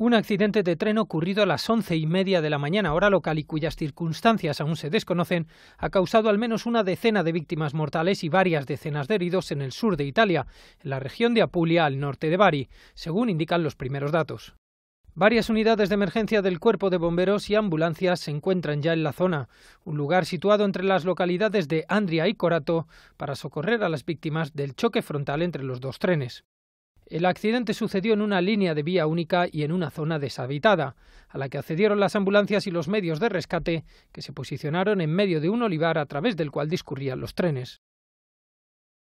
un accidente de tren ocurrido a las once y media de la mañana hora local y cuyas circunstancias aún se desconocen ha causado al menos una decena de víctimas mortales y varias decenas de heridos en el sur de Italia, en la región de Apulia al norte de Bari, según indican los primeros datos. Varias unidades de emergencia del Cuerpo de Bomberos y ambulancias se encuentran ya en la zona, un lugar situado entre las localidades de Andria y Corato, para socorrer a las víctimas del choque frontal entre los dos trenes. El accidente sucedió en una línea de vía única y en una zona deshabitada, a la que accedieron las ambulancias y los medios de rescate, que se posicionaron en medio de un olivar a través del cual discurrían los trenes.